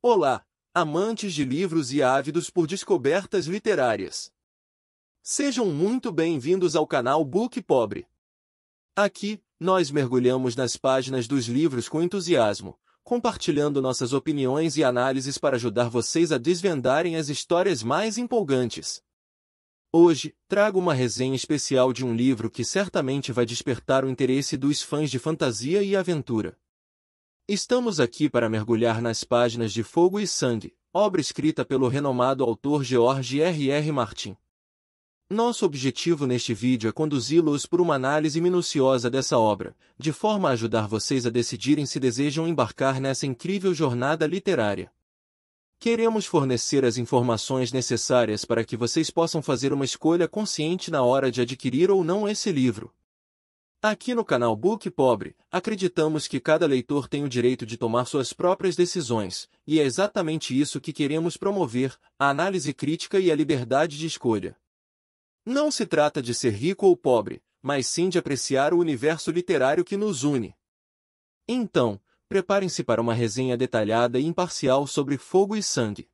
Olá, amantes de livros e ávidos por descobertas literárias. Sejam muito bem-vindos ao canal Book Pobre. Aqui, nós mergulhamos nas páginas dos livros com entusiasmo, compartilhando nossas opiniões e análises para ajudar vocês a desvendarem as histórias mais empolgantes. Hoje, trago uma resenha especial de um livro que certamente vai despertar o interesse dos fãs de fantasia e aventura. Estamos aqui para mergulhar nas páginas de Fogo e Sangue, obra escrita pelo renomado autor George R. R. Martin. Nosso objetivo neste vídeo é conduzi-los por uma análise minuciosa dessa obra, de forma a ajudar vocês a decidirem se desejam embarcar nessa incrível jornada literária. Queremos fornecer as informações necessárias para que vocês possam fazer uma escolha consciente na hora de adquirir ou não esse livro, Aqui no canal Book Pobre, acreditamos que cada leitor tem o direito de tomar suas próprias decisões, e é exatamente isso que queremos promover, a análise crítica e a liberdade de escolha. Não se trata de ser rico ou pobre, mas sim de apreciar o universo literário que nos une. Então, preparem-se para uma resenha detalhada e imparcial sobre Fogo e Sangue.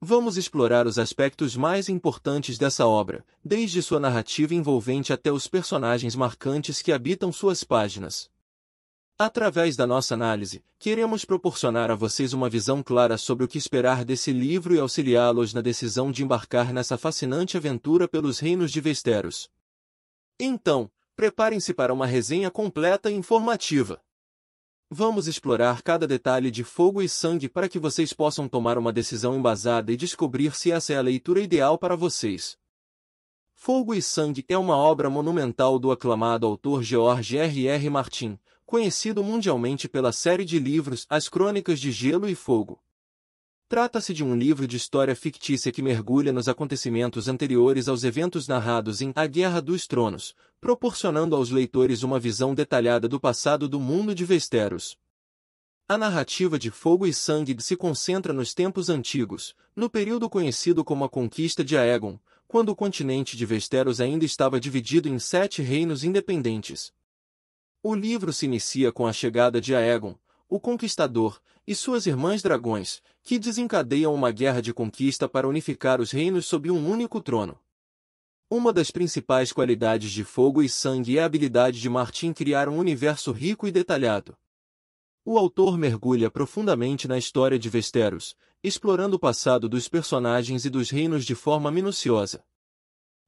Vamos explorar os aspectos mais importantes dessa obra, desde sua narrativa envolvente até os personagens marcantes que habitam suas páginas. Através da nossa análise, queremos proporcionar a vocês uma visão clara sobre o que esperar desse livro e auxiliá-los na decisão de embarcar nessa fascinante aventura pelos reinos de Vesteros. Então, preparem-se para uma resenha completa e informativa. Vamos explorar cada detalhe de fogo e sangue para que vocês possam tomar uma decisão embasada e descobrir se essa é a leitura ideal para vocês. Fogo e Sangue é uma obra monumental do aclamado autor George R. R. Martin, conhecido mundialmente pela série de livros As Crônicas de Gelo e Fogo. Trata-se de um livro de história fictícia que mergulha nos acontecimentos anteriores aos eventos narrados em A Guerra dos Tronos, proporcionando aos leitores uma visão detalhada do passado do mundo de Westeros. A narrativa de Fogo e Sangue se concentra nos tempos antigos, no período conhecido como a Conquista de Aegon, quando o continente de Westeros ainda estava dividido em sete reinos independentes. O livro se inicia com a chegada de Aegon, o Conquistador, e suas irmãs dragões, que desencadeiam uma guerra de conquista para unificar os reinos sob um único trono. Uma das principais qualidades de Fogo e Sangue é a habilidade de Martin criar um universo rico e detalhado. O autor mergulha profundamente na história de Vesteros, explorando o passado dos personagens e dos reinos de forma minuciosa.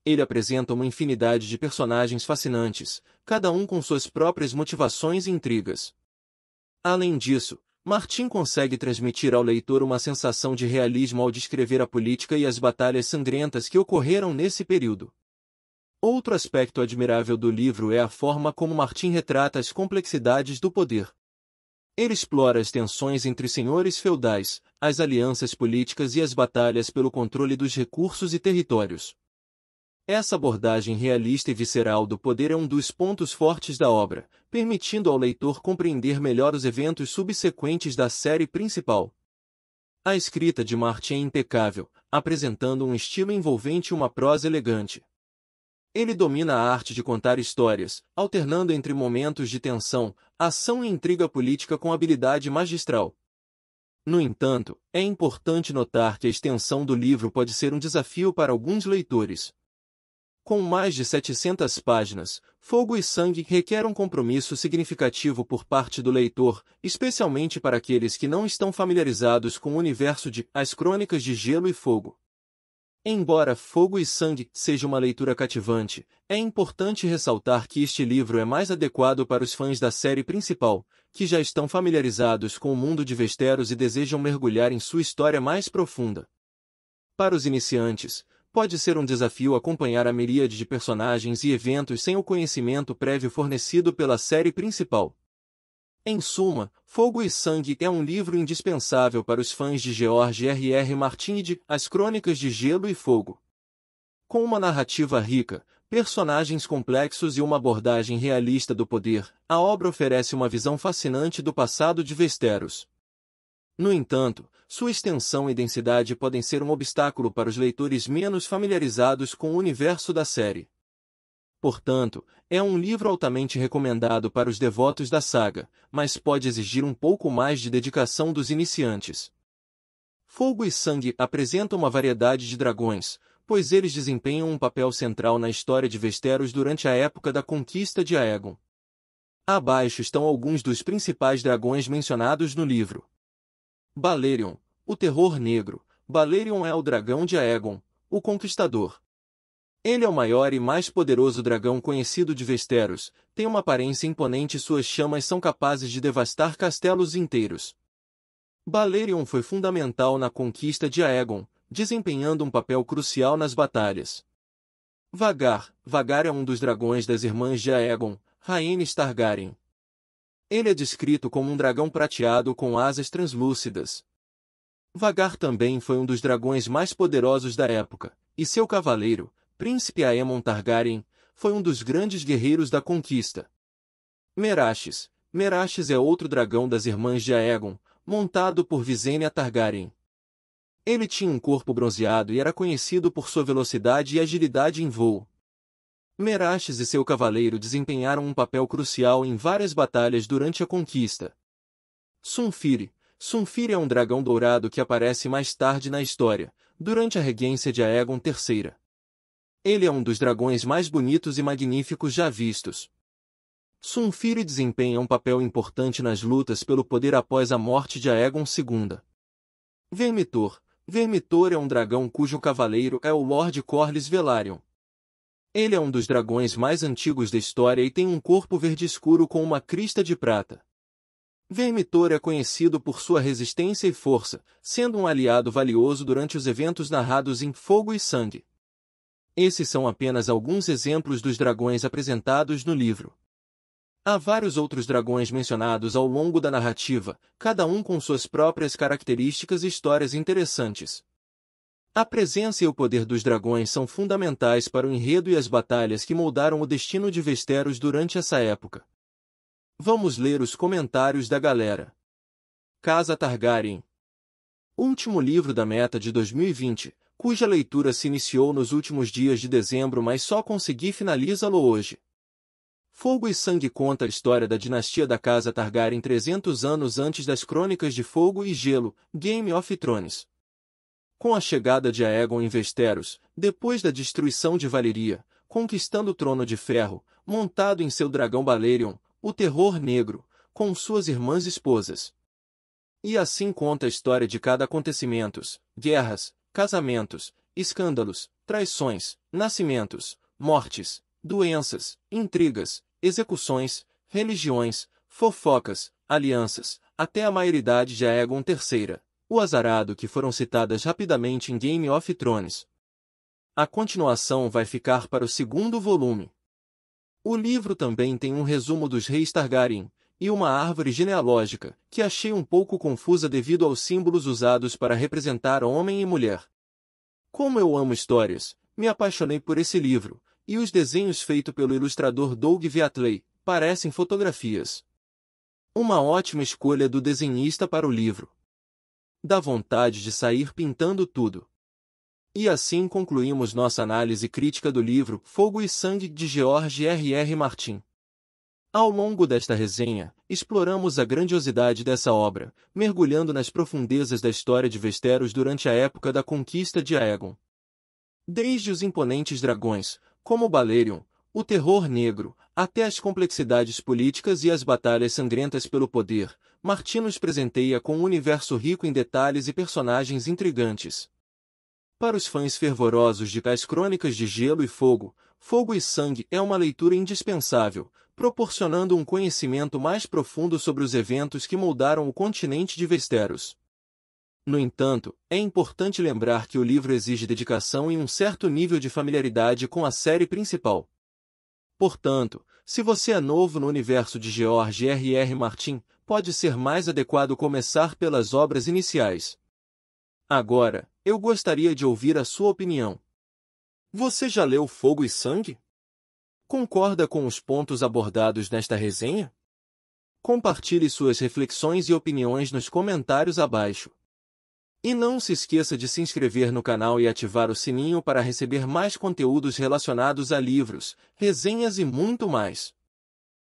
Ele apresenta uma infinidade de personagens fascinantes, cada um com suas próprias motivações e intrigas. Além disso, Martin consegue transmitir ao leitor uma sensação de realismo ao descrever a política e as batalhas sangrentas que ocorreram nesse período. Outro aspecto admirável do livro é a forma como Martin retrata as complexidades do poder. Ele explora as tensões entre senhores feudais, as alianças políticas e as batalhas pelo controle dos recursos e territórios. Essa abordagem realista e visceral do poder é um dos pontos fortes da obra, permitindo ao leitor compreender melhor os eventos subsequentes da série principal. A escrita de Martin é impecável, apresentando um estilo envolvente e uma prosa elegante. Ele domina a arte de contar histórias, alternando entre momentos de tensão, ação e intriga política com habilidade magistral. No entanto, é importante notar que a extensão do livro pode ser um desafio para alguns leitores, com mais de 700 páginas, Fogo e Sangue requer um compromisso significativo por parte do leitor, especialmente para aqueles que não estão familiarizados com o universo de As Crônicas de Gelo e Fogo. Embora Fogo e Sangue seja uma leitura cativante, é importante ressaltar que este livro é mais adequado para os fãs da série principal, que já estão familiarizados com o mundo de Vesteros e desejam mergulhar em sua história mais profunda. Para os iniciantes, pode ser um desafio acompanhar a miríade de personagens e eventos sem o conhecimento prévio fornecido pela série principal. Em suma, Fogo e Sangue é um livro indispensável para os fãs de George R. R. Martin de As Crônicas de Gelo e Fogo. Com uma narrativa rica, personagens complexos e uma abordagem realista do poder, a obra oferece uma visão fascinante do passado de Westeros, no entanto, sua extensão e densidade podem ser um obstáculo para os leitores menos familiarizados com o universo da série. Portanto, é um livro altamente recomendado para os devotos da saga, mas pode exigir um pouco mais de dedicação dos iniciantes. Fogo e Sangue apresenta uma variedade de dragões, pois eles desempenham um papel central na história de Vesteros durante a época da conquista de Aegon. Abaixo estão alguns dos principais dragões mencionados no livro. Balerion, o terror negro. Balerion é o dragão de Aegon, o conquistador. Ele é o maior e mais poderoso dragão conhecido de Vesteros, tem uma aparência imponente e suas chamas são capazes de devastar castelos inteiros. Balerion foi fundamental na conquista de Aegon, desempenhando um papel crucial nas batalhas. Vagar, Vagar é um dos dragões das Irmãs de Aegon, Rhaenys Targaryen. Ele é descrito como um dragão prateado com asas translúcidas. Vagar também foi um dos dragões mais poderosos da época, e seu cavaleiro, príncipe Aemon Targaryen, foi um dos grandes guerreiros da conquista. Meraxes. Meraxes é outro dragão das irmãs de Aegon, montado por Visenya Targaryen. Ele tinha um corpo bronzeado e era conhecido por sua velocidade e agilidade em voo, Meraches e seu cavaleiro desempenharam um papel crucial em várias batalhas durante a conquista. Sunfiri Sunfiri é um dragão dourado que aparece mais tarde na história, durante a regência de Aegon III. Ele é um dos dragões mais bonitos e magníficos já vistos. Sunfiri desempenha um papel importante nas lutas pelo poder após a morte de Aegon II. Vermitor Vermitor é um dragão cujo cavaleiro é o Lord Corlys Velaryon. Ele é um dos dragões mais antigos da história e tem um corpo verde escuro com uma crista de prata. Vermitor é conhecido por sua resistência e força, sendo um aliado valioso durante os eventos narrados em Fogo e Sangue. Esses são apenas alguns exemplos dos dragões apresentados no livro. Há vários outros dragões mencionados ao longo da narrativa, cada um com suas próprias características e histórias interessantes. A presença e o poder dos dragões são fundamentais para o enredo e as batalhas que moldaram o destino de Vesteros durante essa época. Vamos ler os comentários da galera. Casa Targaryen Último livro da meta de 2020, cuja leitura se iniciou nos últimos dias de dezembro mas só consegui finalizá-lo hoje. Fogo e Sangue conta a história da dinastia da Casa Targaryen 300 anos antes das Crônicas de Fogo e Gelo, Game of Thrones. Com a chegada de Aegon em Vesteros, depois da destruição de Valeria, conquistando o Trono de Ferro, montado em seu dragão Balerion, o Terror Negro, com suas irmãs esposas. E assim conta a história de cada acontecimentos, guerras, casamentos, escândalos, traições, nascimentos, mortes, doenças, intrigas, execuções, religiões, fofocas, alianças, até a maioridade de Aegon III. O Azarado que foram citadas rapidamente em Game of Thrones. A continuação vai ficar para o segundo volume. O livro também tem um resumo dos reis Targaryen, e uma árvore genealógica, que achei um pouco confusa devido aos símbolos usados para representar homem e mulher. Como eu amo histórias, me apaixonei por esse livro, e os desenhos feitos pelo ilustrador Doug Viatley parecem fotografias. Uma ótima escolha do desenhista para o livro dá vontade de sair pintando tudo. E assim concluímos nossa análise crítica do livro Fogo e Sangue de George R. R. Martin. Ao longo desta resenha, exploramos a grandiosidade dessa obra, mergulhando nas profundezas da história de Vesteros durante a época da conquista de Aegon. Desde os imponentes dragões, como Balerion, o terror negro, até as complexidades políticas e as batalhas sangrentas pelo poder, Martin nos presenteia com um universo rico em detalhes e personagens intrigantes. Para os fãs fervorosos de tais Crônicas de Gelo e Fogo, Fogo e Sangue é uma leitura indispensável, proporcionando um conhecimento mais profundo sobre os eventos que moldaram o continente de Westeros. No entanto, é importante lembrar que o livro exige dedicação e um certo nível de familiaridade com a série principal. Portanto, se você é novo no universo de George R. R. Martin, pode ser mais adequado começar pelas obras iniciais. Agora, eu gostaria de ouvir a sua opinião. Você já leu Fogo e Sangue? Concorda com os pontos abordados nesta resenha? Compartilhe suas reflexões e opiniões nos comentários abaixo. E não se esqueça de se inscrever no canal e ativar o sininho para receber mais conteúdos relacionados a livros, resenhas e muito mais.